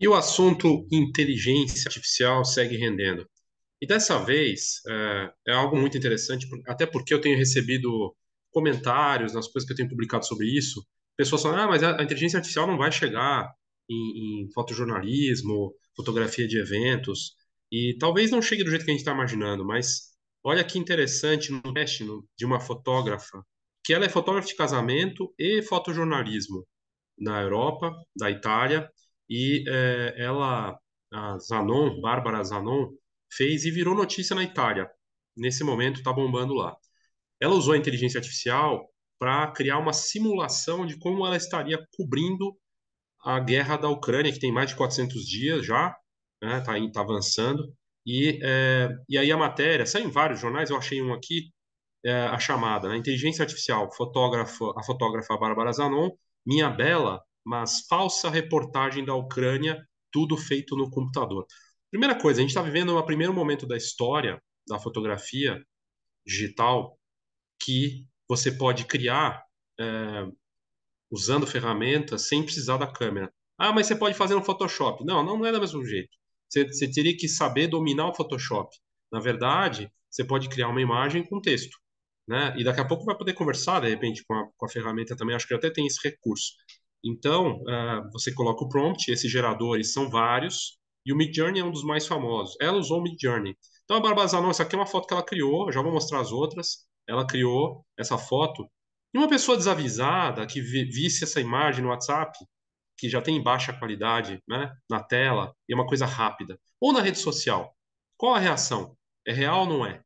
E o assunto inteligência artificial segue rendendo. E dessa vez é, é, algo muito interessante, até porque eu tenho recebido comentários nas coisas que eu tenho publicado sobre isso. Pessoas falando, ah, mas a inteligência artificial não vai chegar em, em fotojornalismo, fotografia de eventos, e talvez não chegue do jeito que a gente está imaginando, mas olha que interessante no teste de uma fotógrafa, que ela é fotógrafa de casamento e fotojornalismo na Europa, da Itália, e é, ela, a Zanon, Bárbara Zanon, fez e virou notícia na Itália. Nesse momento está bombando lá. Ela usou a inteligência artificial para criar uma simulação de como ela estaria cobrindo a guerra da Ucrânia, que tem mais de 400 dias já, está né, tá, tá avançando. E, é, e aí a matéria, saiu em vários jornais, eu achei um aqui, é, a chamada, né, inteligência artificial, fotógrafo, a fotógrafa Bárbara Zanon, minha bela, mas falsa reportagem da Ucrânia, tudo feito no computador. Primeira coisa, a gente está vivendo um primeiro momento da história da fotografia digital que você pode criar é, usando ferramentas sem precisar da câmera. Ah, mas você pode fazer no Photoshop. Não, não é do mesmo jeito. Você, você teria que saber dominar o Photoshop. Na verdade, você pode criar uma imagem com texto. Né? E daqui a pouco vai poder conversar, de repente, com a, com a ferramenta também. Acho que até tem esse recurso. Então, uh, você coloca o prompt, esses geradores são vários, e o Midjourney é um dos mais famosos. Ela usou o Midjourney. Então, a Barbazar, não, essa aqui é uma foto que ela criou, já vou mostrar as outras. Ela criou essa foto. E uma pessoa desavisada que visse essa imagem no WhatsApp, que já tem baixa qualidade né, na tela, e é uma coisa rápida, ou na rede social, qual a reação? É real ou não é?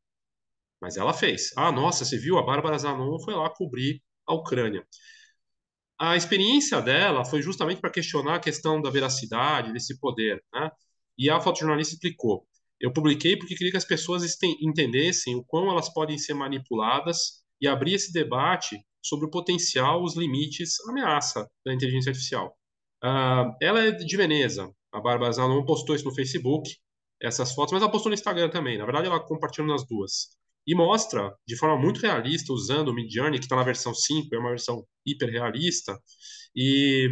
Mas ela fez. Ah, nossa, você viu? A Bárbara Zanon foi lá cobrir a Ucrânia a experiência dela foi justamente para questionar a questão da veracidade, desse poder, né? E a fotojornalista explicou. Eu publiquei porque queria que as pessoas entendessem o quão elas podem ser manipuladas e abrir esse debate sobre o potencial, os limites, a ameaça da inteligência artificial. Uh, ela é de Veneza. A Bárbara Zanon postou isso no Facebook, essas fotos, mas ela postou no Instagram também. Na verdade, ela compartilhou nas duas e mostra de forma muito realista, usando o Midjourney, que está na versão 5, é uma versão hiper realista, e,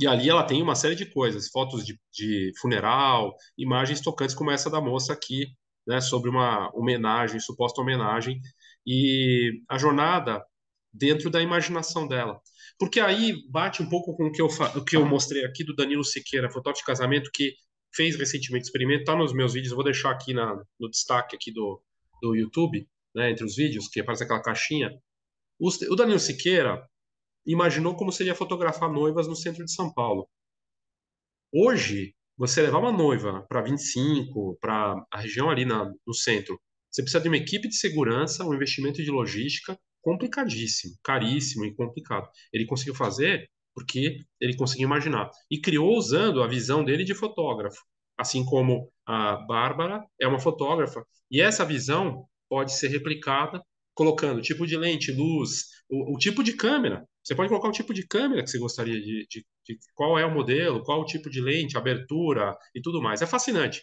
e ali ela tem uma série de coisas, fotos de, de funeral, imagens tocantes como essa da moça aqui, né, sobre uma homenagem, suposta homenagem, e a jornada dentro da imaginação dela. Porque aí bate um pouco com o que eu, o que eu mostrei aqui do Danilo Siqueira, fotógrafo de casamento, que fez recentemente experimento, está nos meus vídeos, eu vou deixar aqui na, no destaque aqui do, do YouTube, né, entre os vídeos, que aparece aquela caixinha. O Danilo Siqueira imaginou como seria fotografar noivas no centro de São Paulo. Hoje, você levar uma noiva para 25, para a região ali na, no centro, você precisa de uma equipe de segurança, um investimento de logística complicadíssimo, caríssimo e complicado. Ele conseguiu fazer porque ele conseguiu imaginar. E criou usando a visão dele de fotógrafo assim como a Bárbara é uma fotógrafa. E essa visão pode ser replicada colocando tipo de lente, luz, o, o tipo de câmera. Você pode colocar o tipo de câmera que você gostaria de, de, de, qual é o modelo, qual o tipo de lente, abertura e tudo mais. É fascinante.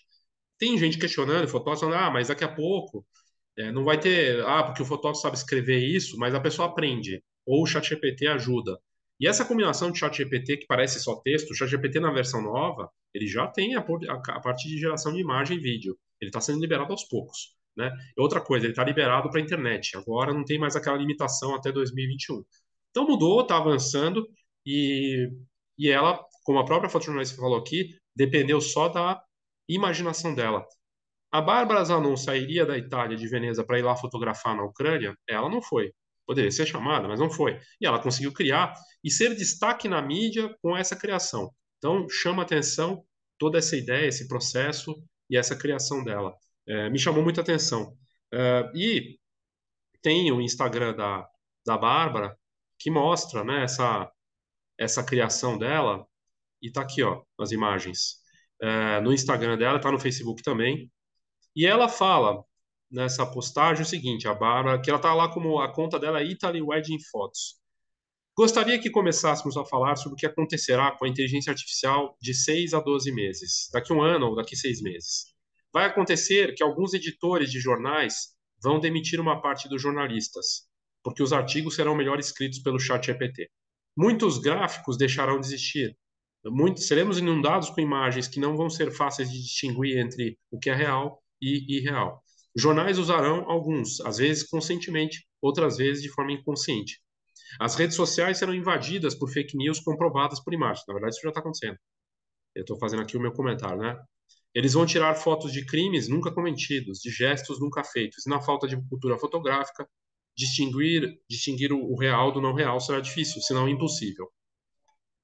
Tem gente questionando, fotógrafo, falando, ah, mas daqui a pouco é, não vai ter, ah, porque o fotógrafo sabe escrever isso, mas a pessoa aprende, ou o ChatGPT ajuda. E essa combinação de ChatGPT, que parece só texto, o ChatGPT na versão nova, ele já tem a, a parte de geração de imagem e vídeo. Ele está sendo liberado aos poucos. Né? Outra coisa, ele está liberado para a internet. Agora não tem mais aquela limitação até 2021. Então mudou, está avançando e, e ela, como a própria fotojornalista falou aqui, dependeu só da imaginação dela. A Bárbara Zanon sairia da Itália, de Veneza, para ir lá fotografar na Ucrânia? Ela não foi. Poderia ser chamada, mas não foi. E ela conseguiu criar e ser destaque na mídia com essa criação. Então, chama atenção toda essa ideia, esse processo e essa criação dela. É, me chamou muita atenção. É, e tem o Instagram da, da Bárbara, que mostra né, essa, essa criação dela, e está aqui, ó, as imagens. É, no Instagram dela, está no Facebook também. E ela fala nessa postagem o seguinte, a Bárbara, que ela está lá como a conta dela é Italy Wedding Photos. Gostaria que começássemos a falar sobre o que acontecerá com a inteligência artificial de 6 a 12 meses, daqui um ano ou daqui seis meses. Vai acontecer que alguns editores de jornais vão demitir uma parte dos jornalistas, porque os artigos serão melhor escritos pelo chat GPT. Muitos gráficos deixarão de existir. Muito, seremos inundados com imagens que não vão ser fáceis de distinguir entre o que é real e irreal. Jornais usarão alguns, às vezes conscientemente, outras vezes de forma inconsciente. As redes sociais serão invadidas por fake news comprovadas por imagens. Na verdade, isso já está acontecendo. Eu estou fazendo aqui o meu comentário, né? Eles vão tirar fotos de crimes nunca cometidos, de gestos nunca feitos. Na falta de cultura fotográfica, distinguir, distinguir o, real do não real será difícil, se não impossível.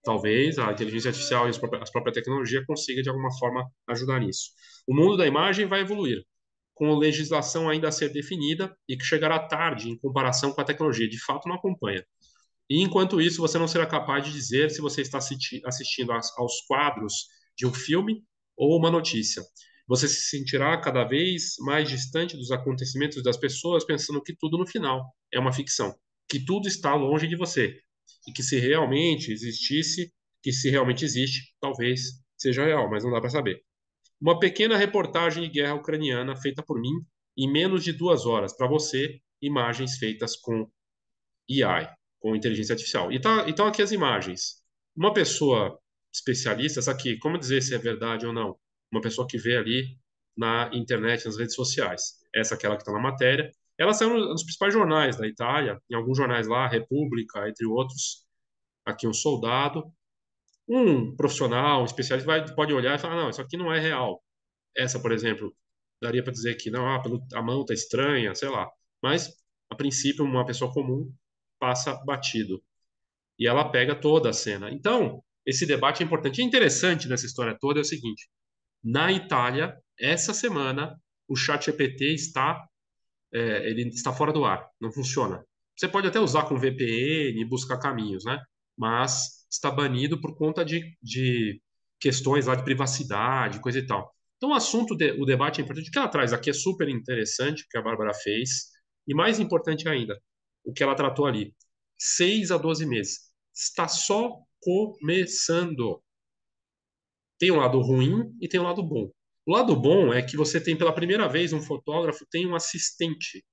Talvez a inteligência artificial e as próprias, as próprias tecnologias consigam, de alguma forma, ajudar nisso. O mundo da imagem vai evoluir com legislação ainda a ser definida e que chegará tarde em comparação com a tecnologia, de fato não acompanha. E enquanto isso, você não será capaz de dizer se você está assistindo aos quadros de um filme ou uma notícia. Você se sentirá cada vez mais distante dos acontecimentos das pessoas, pensando que tudo no final é uma ficção, que tudo está longe de você e que se realmente existisse, que se realmente existe, talvez seja real, mas não dá para saber. Uma pequena reportagem de guerra ucraniana feita por mim em menos de duas horas. Para você, imagens feitas com AI, com inteligência artificial. E tá, então, aqui as imagens. Uma pessoa especialista, essa aqui, como dizer se é verdade ou não? Uma pessoa que vê ali na internet, nas redes sociais. Essa é aquela que está na matéria. Ela saiu nos principais jornais da Itália, em alguns jornais lá, República, entre outros. Aqui um soldado. Um profissional, um especialista, vai, pode olhar e falar: não, isso aqui não é real. Essa, por exemplo, daria para dizer que não, ah, pelo, a mão está estranha, sei lá. Mas, a princípio, uma pessoa comum passa batido. E ela pega toda a cena. Então, esse debate é importante. E é interessante nessa história toda é o seguinte: na Itália, essa semana, o chat GPT está, é, ele está fora do ar, não funciona. Você pode até usar com VPN, buscar caminhos, né? Mas está banido por conta de, de questões lá de privacidade, coisa e tal. Então, o assunto, de, o debate é importante. O que ela traz aqui é super interessante, o que a Bárbara fez. E mais importante ainda, o que ela tratou ali. 6 a 12 meses. Está só começando. Tem um lado ruim e tem um lado bom. O lado bom é que você tem pela primeira vez um fotógrafo, tem um assistente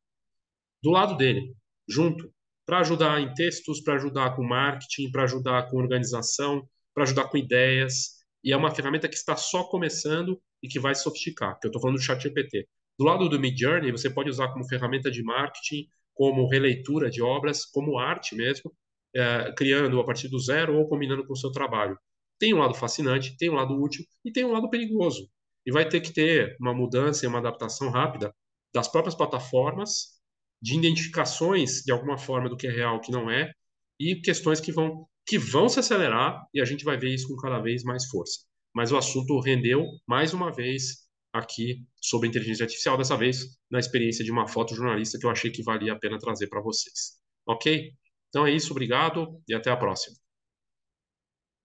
do lado dele, junto para ajudar em textos, para ajudar com marketing, para ajudar com organização, para ajudar com ideias. E é uma ferramenta que está só começando e que vai sofisticar, que eu estou falando do ChatGPT. Do lado do Midjourney, você pode usar como ferramenta de marketing, como releitura de obras, como arte mesmo, é, criando a partir do zero ou combinando com o seu trabalho. Tem um lado fascinante, tem um lado útil e tem um lado perigoso. E vai ter que ter uma mudança e uma adaptação rápida das próprias plataformas de identificações de alguma forma do que é real, que não é, e questões que vão que vão se acelerar e a gente vai ver isso com cada vez mais força. Mas o assunto rendeu mais uma vez aqui sobre inteligência artificial, dessa vez na experiência de uma fotojornalista que eu achei que valia a pena trazer para vocês. Ok? Então é isso, obrigado e até a próxima.